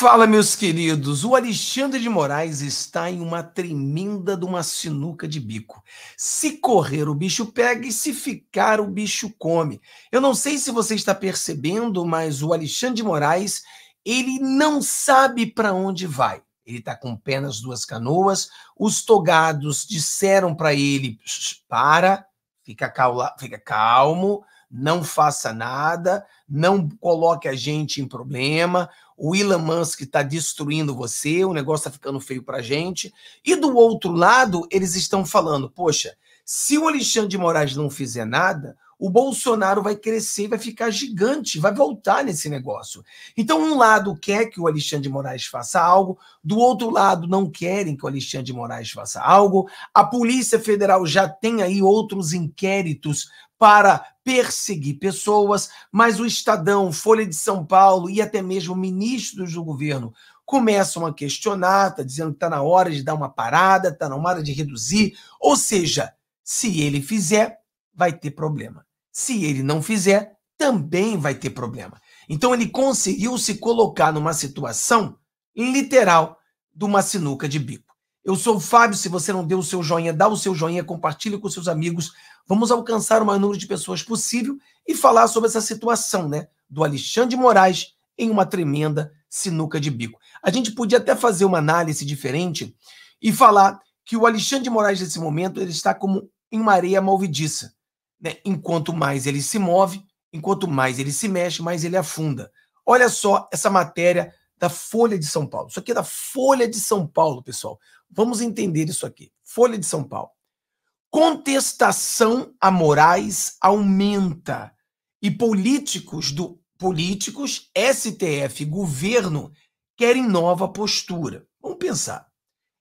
Fala, meus queridos. O Alexandre de Moraes está em uma tremenda de uma sinuca de bico. Se correr, o bicho pega e se ficar, o bicho come. Eu não sei se você está percebendo, mas o Alexandre de Moraes, ele não sabe para onde vai. Ele está com pé nas duas canoas. Os togados disseram para ele: para, fica, calma, fica calmo não faça nada, não coloque a gente em problema. O Elon Musk está destruindo você, o negócio está ficando feio para a gente. E do outro lado, eles estão falando: poxa, se o Alexandre de Moraes não fizer nada, o Bolsonaro vai crescer vai ficar gigante, vai voltar nesse negócio. Então, um lado quer que o Alexandre de Moraes faça algo, do outro lado não querem que o Alexandre de Moraes faça algo. A Polícia Federal já tem aí outros inquéritos para perseguir pessoas, mas o Estadão, Folha de São Paulo e até mesmo ministros do governo começam a questionar, tá dizendo que está na hora de dar uma parada, está na hora de reduzir. Ou seja, se ele fizer, vai ter problema. Se ele não fizer, também vai ter problema. Então ele conseguiu se colocar numa situação literal de uma sinuca de bico. Eu sou o Fábio. Se você não deu o seu joinha, dá o seu joinha, compartilhe com seus amigos. Vamos alcançar o maior número de pessoas possível e falar sobre essa situação, né? Do Alexandre de Moraes em uma tremenda sinuca de bico. A gente podia até fazer uma análise diferente e falar que o Alexandre de Moraes, nesse momento, ele está como em uma areia malvidiça. Né? Enquanto mais ele se move, enquanto mais ele se mexe, mais ele afunda. Olha só essa matéria da Folha de São Paulo. Isso aqui é da Folha de São Paulo, pessoal. Vamos entender isso aqui. Folha de São Paulo. Contestação a Moraes aumenta e políticos do políticos, STF, governo querem nova postura. Vamos pensar.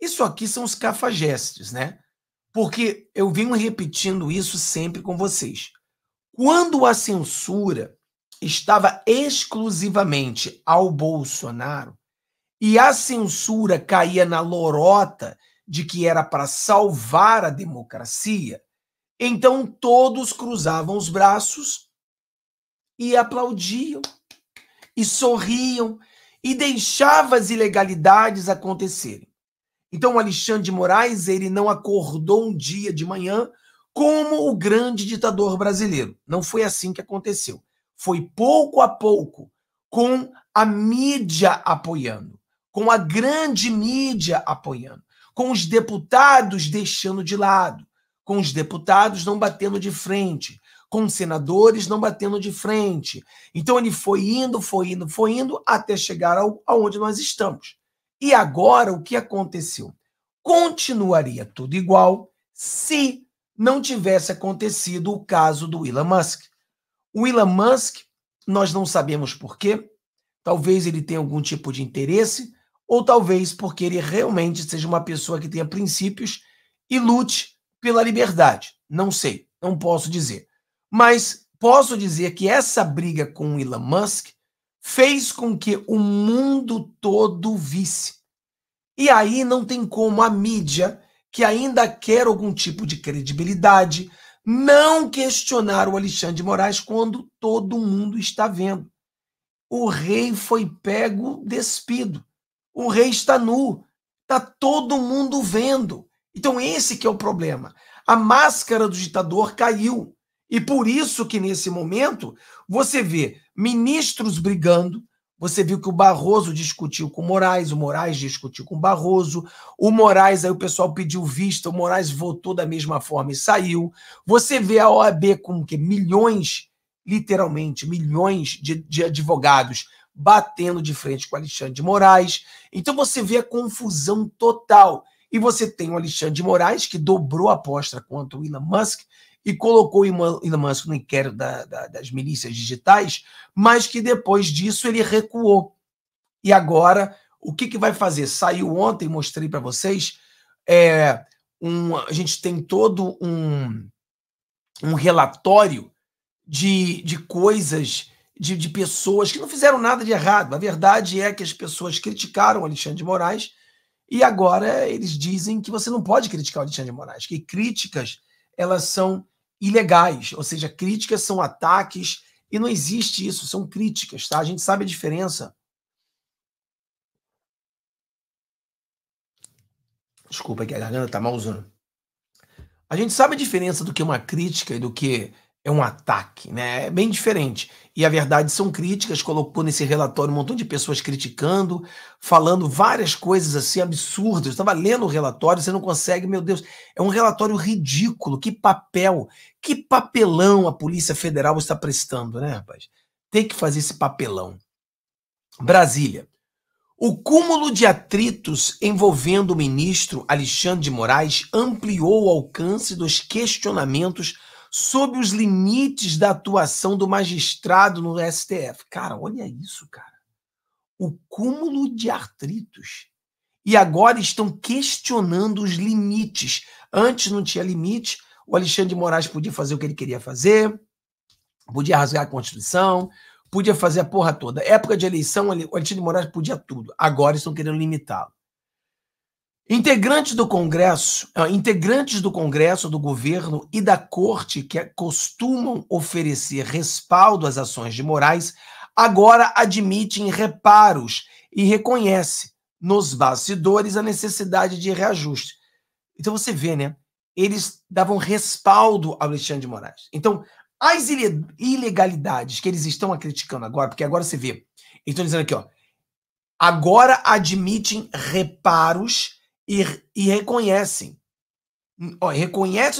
Isso aqui são os cafajestes, né? Porque eu venho repetindo isso sempre com vocês. Quando a censura estava exclusivamente ao Bolsonaro, e a censura caía na lorota de que era para salvar a democracia, então todos cruzavam os braços e aplaudiam e sorriam e deixavam as ilegalidades acontecerem. Então Alexandre de Moraes, ele não acordou um dia de manhã como o grande ditador brasileiro. Não foi assim que aconteceu. Foi pouco a pouco, com a mídia apoiando com a grande mídia apoiando, com os deputados deixando de lado, com os deputados não batendo de frente, com os senadores não batendo de frente. Então ele foi indo, foi indo, foi indo até chegar ao, aonde nós estamos. E agora o que aconteceu? Continuaria tudo igual se não tivesse acontecido o caso do Elon Musk. O Elon Musk, nós não sabemos por quê, talvez ele tenha algum tipo de interesse, ou talvez porque ele realmente seja uma pessoa que tenha princípios e lute pela liberdade. Não sei, não posso dizer. Mas posso dizer que essa briga com o Elon Musk fez com que o mundo todo visse. E aí não tem como a mídia, que ainda quer algum tipo de credibilidade, não questionar o Alexandre de Moraes quando todo mundo está vendo. O rei foi pego despido. O rei está nu. Está todo mundo vendo. Então esse que é o problema. A máscara do ditador caiu. E por isso que nesse momento você vê ministros brigando, você viu que o Barroso discutiu com o Moraes, o Moraes discutiu com o Barroso, o Moraes, aí o pessoal pediu vista, o Moraes votou da mesma forma e saiu. Você vê a OAB com que milhões, literalmente, milhões de, de advogados batendo de frente com Alexandre de Moraes. Então você vê a confusão total. E você tem o Alexandre de Moraes, que dobrou a aposta contra o Elon Musk e colocou o Elon Musk no inquérito da, da, das milícias digitais, mas que depois disso ele recuou. E agora, o que, que vai fazer? Saiu ontem, mostrei para vocês, é, um, a gente tem todo um, um relatório de, de coisas de, de pessoas que não fizeram nada de errado. A verdade é que as pessoas criticaram Alexandre de Moraes e agora eles dizem que você não pode criticar o Alexandre de Moraes, que críticas elas são ilegais, ou seja, críticas são ataques e não existe isso, são críticas, tá? A gente sabe a diferença. Desculpa que a garganta tá mal usando. A gente sabe a diferença do que uma crítica e do que é um ataque, né? É bem diferente. E a verdade são críticas, colocou nesse relatório um montão de pessoas criticando, falando várias coisas assim absurdas. Eu estava lendo o relatório, você não consegue, meu Deus, é um relatório ridículo. Que papel, que papelão a Polícia Federal está prestando, né, rapaz? Tem que fazer esse papelão. Brasília. O cúmulo de atritos envolvendo o ministro Alexandre de Moraes ampliou o alcance dos questionamentos sob os limites da atuação do magistrado no STF. Cara, olha isso, cara. O cúmulo de artritos. E agora estão questionando os limites. Antes não tinha limite, o Alexandre de Moraes podia fazer o que ele queria fazer, podia rasgar a Constituição, podia fazer a porra toda. Época de eleição, o Alexandre de Moraes podia tudo. Agora estão querendo limitá-lo. Integrantes do Congresso, integrantes do Congresso, do governo e da corte que é, costumam oferecer respaldo às ações de Moraes, agora admitem reparos e reconhece nos bastidores a necessidade de reajuste. Então você vê, né? Eles davam respaldo ao Alexandre de Moraes. Então, as ilegalidades que eles estão criticando agora, porque agora você vê, eles estão dizendo aqui, ó, agora admitem reparos e, e reconhecem. Hum, ó,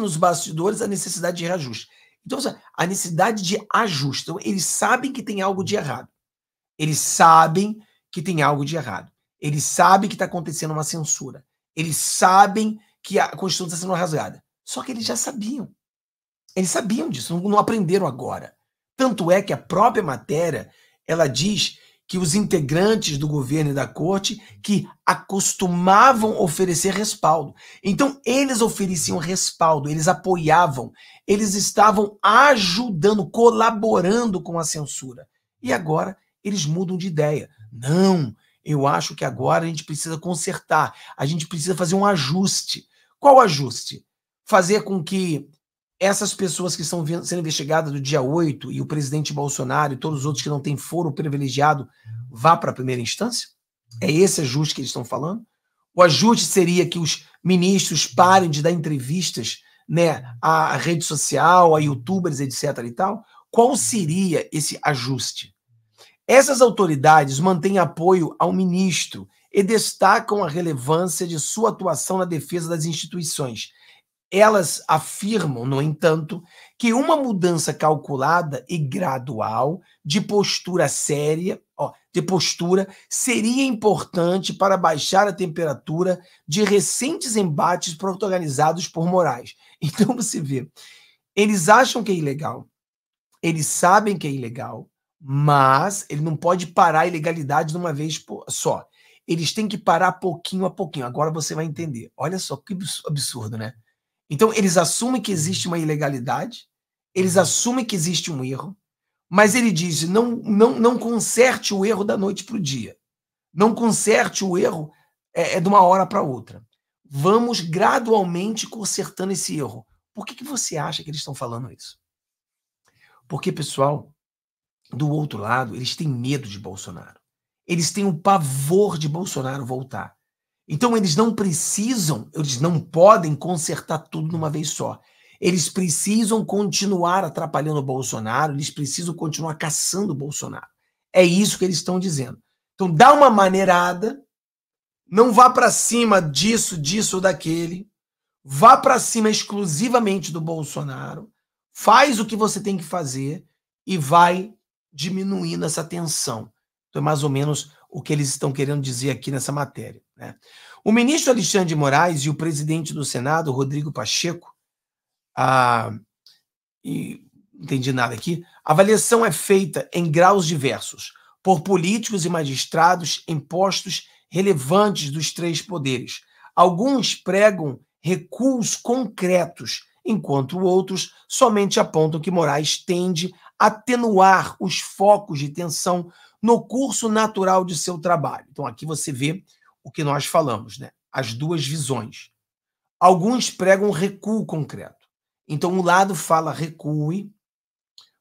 nos bastidores a necessidade de reajuste. Então, assim, a necessidade de ajuste. Então, eles sabem que tem algo de errado. Eles sabem que tem algo de errado. Eles sabem que está acontecendo uma censura. Eles sabem que a Constituição está sendo rasgada. Só que eles já sabiam. Eles sabiam disso, não, não aprenderam agora. Tanto é que a própria matéria, ela diz que os integrantes do governo e da corte que acostumavam oferecer respaldo. Então, eles ofereciam respaldo, eles apoiavam, eles estavam ajudando, colaborando com a censura. E agora eles mudam de ideia. Não, eu acho que agora a gente precisa consertar, a gente precisa fazer um ajuste. Qual ajuste? Fazer com que essas pessoas que estão sendo investigadas do dia 8 e o presidente Bolsonaro e todos os outros que não têm foro privilegiado vá para a primeira instância? É esse ajuste que eles estão falando? O ajuste seria que os ministros parem de dar entrevistas né, à rede social, a youtubers, etc. e tal? Qual seria esse ajuste? Essas autoridades mantêm apoio ao ministro e destacam a relevância de sua atuação na defesa das instituições elas afirmam, no entanto, que uma mudança calculada e gradual de postura séria, ó, de postura, seria importante para baixar a temperatura de recentes embates protagonizados por Moraes. Então você vê, eles acham que é ilegal, eles sabem que é ilegal, mas ele não pode parar a ilegalidade de uma vez só. Eles têm que parar pouquinho a pouquinho. Agora você vai entender. Olha só que absurdo, né? Então, eles assumem que existe uma ilegalidade, eles uhum. assumem que existe um erro, mas ele diz: não, não, não conserte o erro da noite para o dia. Não conserte o erro é, é de uma hora para outra. Vamos gradualmente consertando esse erro. Por que, que você acha que eles estão falando isso? Porque, pessoal, do outro lado, eles têm medo de Bolsonaro. Eles têm o pavor de Bolsonaro voltar. Então eles não precisam, eles não podem consertar tudo de uma vez só. Eles precisam continuar atrapalhando o Bolsonaro, eles precisam continuar caçando o Bolsonaro. É isso que eles estão dizendo. Então dá uma maneirada, não vá para cima disso, disso ou daquele, vá para cima exclusivamente do Bolsonaro, faz o que você tem que fazer e vai diminuindo essa tensão. Então, é mais ou menos o que eles estão querendo dizer aqui nessa matéria. Né? O ministro Alexandre de Moraes e o presidente do Senado, Rodrigo Pacheco, ah, e, não entendi nada aqui, a avaliação é feita em graus diversos, por políticos e magistrados em postos relevantes dos três poderes. Alguns pregam recuos concretos, enquanto outros somente apontam que Moraes tende a atenuar os focos de tensão no curso natural de seu trabalho. Então aqui você vê o que nós falamos, né? As duas visões. Alguns pregam recuo concreto. Então um lado fala recue,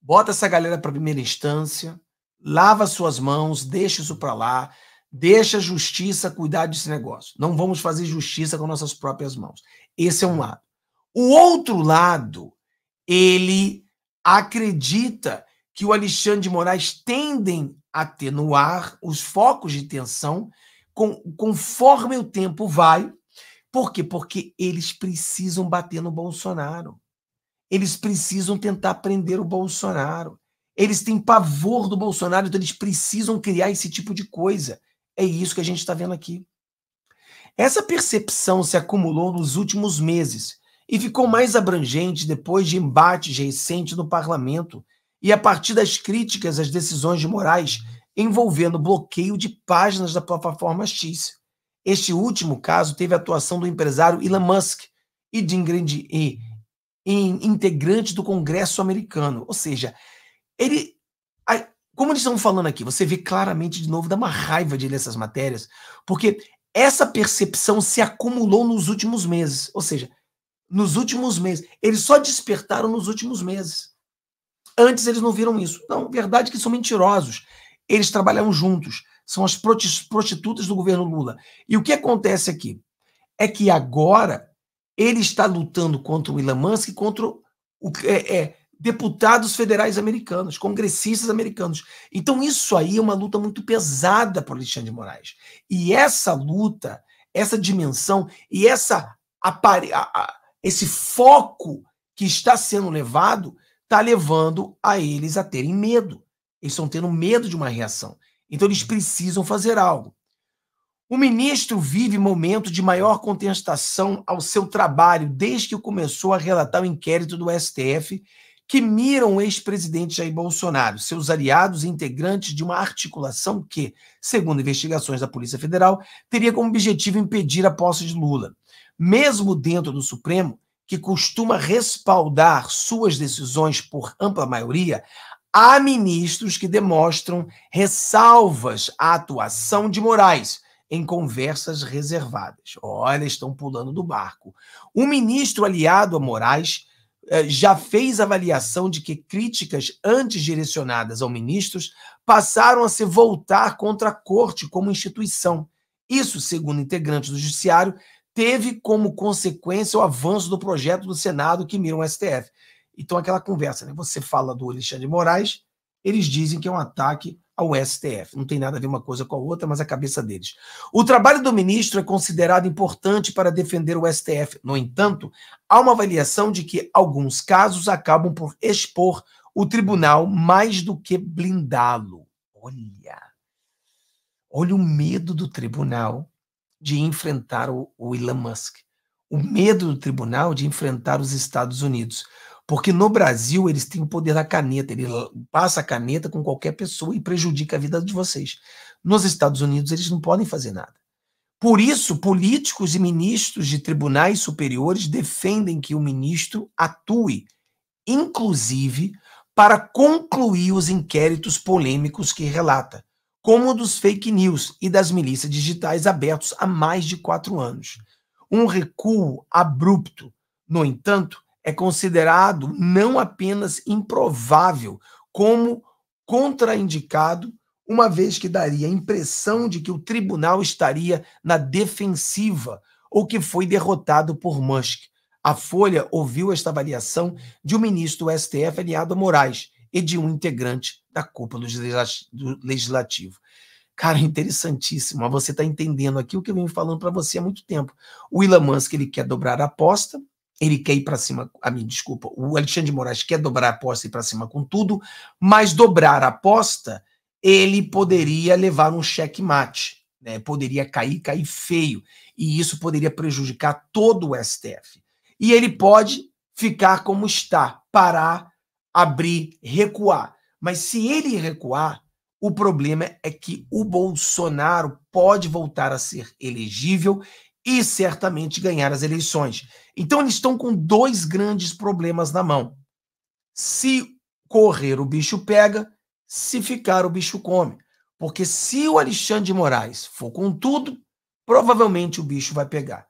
bota essa galera para primeira instância, lava suas mãos, deixa isso para lá, deixa a justiça cuidar desse negócio. Não vamos fazer justiça com nossas próprias mãos. Esse é um lado. O outro lado, ele acredita que o Alexandre de Moraes tendem atenuar os focos de tensão com, conforme o tempo vai. Por quê? Porque eles precisam bater no Bolsonaro. Eles precisam tentar prender o Bolsonaro. Eles têm pavor do Bolsonaro, então eles precisam criar esse tipo de coisa. É isso que a gente está vendo aqui. Essa percepção se acumulou nos últimos meses e ficou mais abrangente depois de embates recentes no parlamento e a partir das críticas às decisões de Moraes envolvendo bloqueio de páginas da plataforma X. Este último caso teve a atuação do empresário Elon Musk e de e, integrante do Congresso americano. Ou seja, ele. como eles estão falando aqui, você vê claramente de novo, dá uma raiva de ler essas matérias, porque essa percepção se acumulou nos últimos meses. Ou seja, nos últimos meses. Eles só despertaram nos últimos meses. Antes eles não viram isso. Não, verdade é que são mentirosos. Eles trabalham juntos. São as prostitutas do governo Lula. E o que acontece aqui? É que agora ele está lutando contra o Elon Musk e contra o, é, é, deputados federais americanos, congressistas americanos. Então isso aí é uma luta muito pesada para o Alexandre de Moraes. E essa luta, essa dimensão e essa esse foco que está sendo levado está levando a eles a terem medo. Eles estão tendo medo de uma reação. Então eles precisam fazer algo. O ministro vive momento de maior contestação ao seu trabalho desde que começou a relatar o inquérito do STF que miram o ex-presidente Jair Bolsonaro, seus aliados e integrantes de uma articulação que, segundo investigações da Polícia Federal, teria como objetivo impedir a posse de Lula. Mesmo dentro do Supremo, que costuma respaldar suas decisões por ampla maioria, há ministros que demonstram ressalvas à atuação de Moraes em conversas reservadas. Olha, estão pulando do barco. Um ministro aliado a Moraes eh, já fez avaliação de que críticas antes direcionadas ao ministros passaram a se voltar contra a corte como instituição. Isso, segundo integrantes do judiciário, teve como consequência o avanço do projeto do Senado que mira o um STF. Então, aquela conversa, né? Você fala do Alexandre de Moraes, eles dizem que é um ataque ao STF. Não tem nada a ver uma coisa com a outra, mas a cabeça deles. O trabalho do ministro é considerado importante para defender o STF. No entanto, há uma avaliação de que alguns casos acabam por expor o tribunal mais do que blindá-lo. Olha! Olha o medo do tribunal de enfrentar o, o Elon Musk, o medo do tribunal de enfrentar os Estados Unidos. Porque no Brasil eles têm o poder da caneta, ele passa a caneta com qualquer pessoa e prejudica a vida de vocês. Nos Estados Unidos eles não podem fazer nada. Por isso, políticos e ministros de tribunais superiores defendem que o ministro atue, inclusive para concluir os inquéritos polêmicos que relata como o dos fake news e das milícias digitais abertos há mais de quatro anos. Um recuo abrupto, no entanto, é considerado não apenas improvável, como contraindicado, uma vez que daria a impressão de que o tribunal estaria na defensiva ou que foi derrotado por Musk. A Folha ouviu esta avaliação de um ministro do STF aliado Moraes, e de um integrante da cúpula do legislativo. Cara, é interessantíssimo. Você está entendendo aqui o que eu venho falando para você há muito tempo. O Elon Musk ele quer dobrar a aposta, ele quer ir para cima. A mim, desculpa. O Alexandre de Moraes quer dobrar a aposta e ir para cima com tudo, mas dobrar a aposta ele poderia levar um checkmate, né? Poderia cair, cair feio, e isso poderia prejudicar todo o STF. E ele pode ficar como está, parar abrir, recuar. Mas se ele recuar, o problema é que o Bolsonaro pode voltar a ser elegível e certamente ganhar as eleições. Então eles estão com dois grandes problemas na mão. Se correr, o bicho pega, se ficar, o bicho come. Porque se o Alexandre de Moraes for com tudo, provavelmente o bicho vai pegar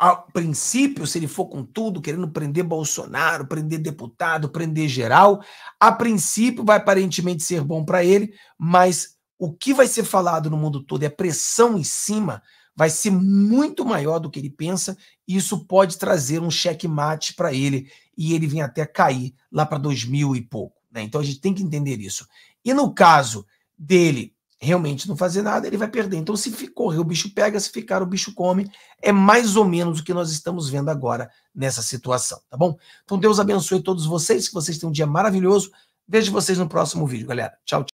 a princípio, se ele for com tudo, querendo prender Bolsonaro, prender deputado, prender geral, a princípio vai aparentemente ser bom para ele, mas o que vai ser falado no mundo todo é pressão em cima vai ser muito maior do que ele pensa, e isso pode trazer um checkmate para ele e ele vem até cair lá para 2000 e pouco. Né? Então a gente tem que entender isso. E no caso dele realmente não fazer nada, ele vai perder. Então, se correr, o bicho pega, se ficar, o bicho come. É mais ou menos o que nós estamos vendo agora nessa situação, tá bom? Então, Deus abençoe todos vocês, que vocês tenham um dia maravilhoso. Vejo vocês no próximo vídeo, galera. Tchau, tchau.